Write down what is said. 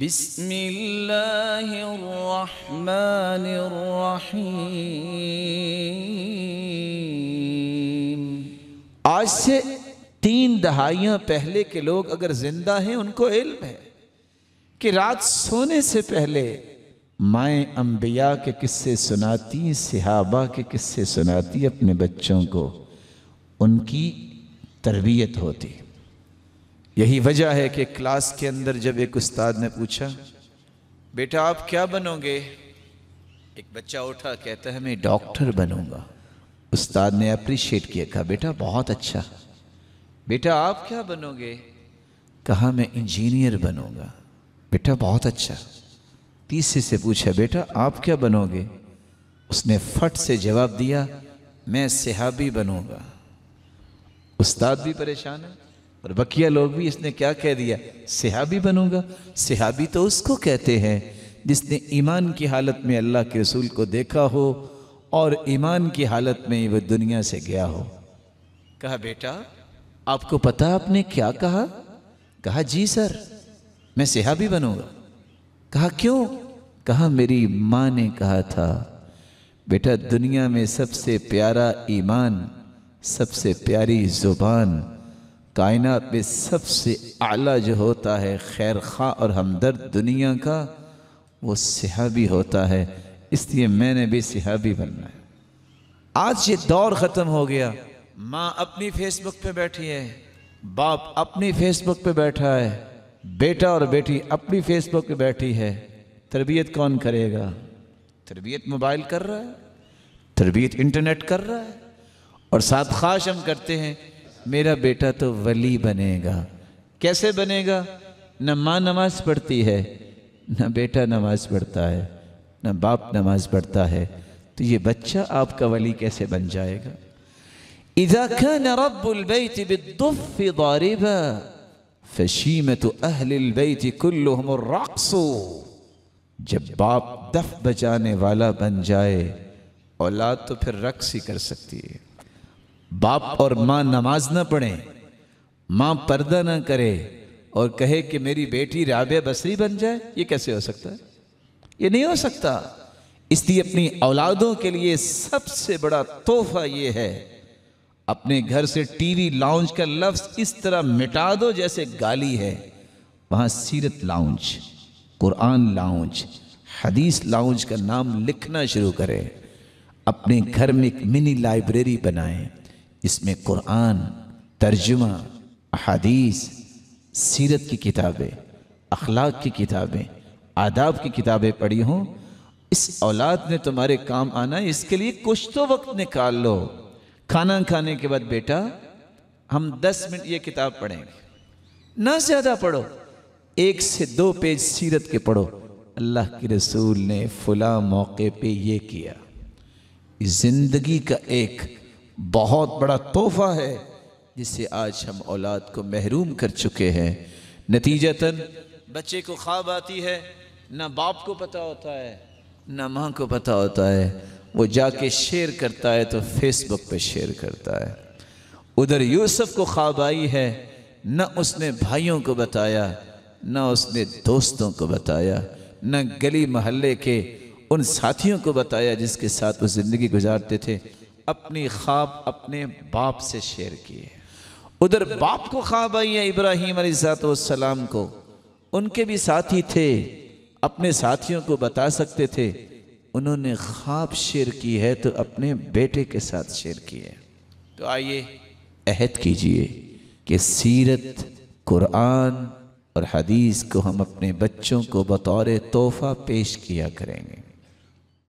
بسم الله الرحمن الرحيم आज से तीन दहाइयाँ पहले के लोग अगर जिंदा हैं उनको इल्म है कि रात सोने से पहले माएँ अम्बिया के किस्से सुनाती सिहाबा के किस्से सुनाती अपने बच्चों को उनकी तरबियत होती यही वजह है कि क्लास के अंदर जब एक उस्ताद ने पूछा बेटा आप क्या बनोगे एक बच्चा उठा कहता है मैं डॉक्टर बनूंगा उस्ताद ने अप्रिशिएट किया कहा बेटा बहुत अच्छा बेटा आप क्या बनोगे कहा मैं इंजीनियर बनूंगा बेटा बहुत अच्छा तीसरे से पूछा बेटा आप क्या बनोगे उसने फट से जवाब दिया मैं सिहाबी बनूंगा उस्ताद भी परेशान है और बकिया लोग भी इसने क्या कह दिया सिहाबी बनूंगा सिहाबी तो उसको कहते हैं जिसने ईमान की हालत में अल्लाह के रसूल को देखा हो और ईमान की हालत में वह दुनिया से गया हो कहा बेटा आपको पता आपने क्या कहा कहा जी सर मैं सिहाबी बनूंगा कहा क्यों कहा मेरी माँ ने कहा था बेटा दुनिया में सबसे प्यारा ईमान सबसे प्यारी ज़ुबान कायनात में सबसे आला जो होता है खैर खा और हमदर्द दुनिया का वो सिहाबी होता है इसलिए मैंने भी सिहाबी बनना है आज ये दौर ख़त्म हो गया माँ अपनी फेसबुक पे बैठी है बाप अपनी फेसबुक पे बैठा है बेटा और बेटी अपनी फेसबुक पे बैठी है तरबियत कौन करेगा तरबियत मोबाइल कर रहा है तरबियत इंटरनेट कर रहा है और साथ खाश हम करते हैं मेरा बेटा तो वली बनेगा कैसे बनेगा न माँ नमाज पढ़ती है न बेटा नमाज पढ़ता है न बाप नमाज पढ़ता है तो ये बच्चा आपका वली कैसे बन जाएगा जब बाप दफ बजाने वाला बन जाए औलाद तो फिर रक्स ही कर सकती है बाप और माँ नमाज ना पढ़े माँ पर्दा ना करे और कहे कि मेरी बेटी राबे बसरी बन जाए ये कैसे हो सकता है ये नहीं हो सकता इसलिए अपनी औलादों के लिए सबसे बड़ा तोहफा ये है अपने घर से टीवी लाउंज का लफ्ज़ इस तरह मिटा दो जैसे गाली है वहां सीरत लाउंज कुरान लाउंज हदीस लाउंज का नाम लिखना शुरू करें अपने घर में एक मिनी लाइब्रेरी बनाएं इसमें कुरान तर्जुमा अहदीस सीरत की किताबें अखलाक की किताबें आदाब की किताबें पढ़ी हों इस औलाद ने तुम्हारे काम आना इसके लिए कुछ तो वक्त निकाल लो खाना खाने के बाद बेटा हम दस मिनट ये किताब पढ़ेंगे ना ज़्यादा पढ़ो एक से दो पेज सीरत के पढ़ो अल्लाह के रसूल ने फुला मौके पे ये किया ज़िंदगी का एक बहुत बड़ा तोहफा है जिससे आज हम औलाद को महरूम कर चुके हैं नतीजतन बच्चे को ख्वाब आती है ना बाप को पता होता है ना माँ को पता होता है वो जाके शेयर करता है तो फेसबुक पे शेयर करता है उधर यूसुफ को ख्वाब आई है न उसने भाइयों को बताया न उसने दोस्तों को बताया न गली मोहल्ले के उन साथियों को बताया जिसके साथ वो ज़िंदगी गुजारते थे अपनी ख्वाब अपने बाप से शेयर किए उधर बाप को ख्वाब आई है इब्राहिम सलाम को उनके भी साथी थे अपने साथियों को बता सकते थे उन्होंने ख्वाब शेयर की है तो अपने बेटे के साथ शेयर किए है तो आइए अहद कीजिए कि सीरत कुरान और हदीस को हम अपने बच्चों को बतौर तोहफ़ा पेश किया करेंगे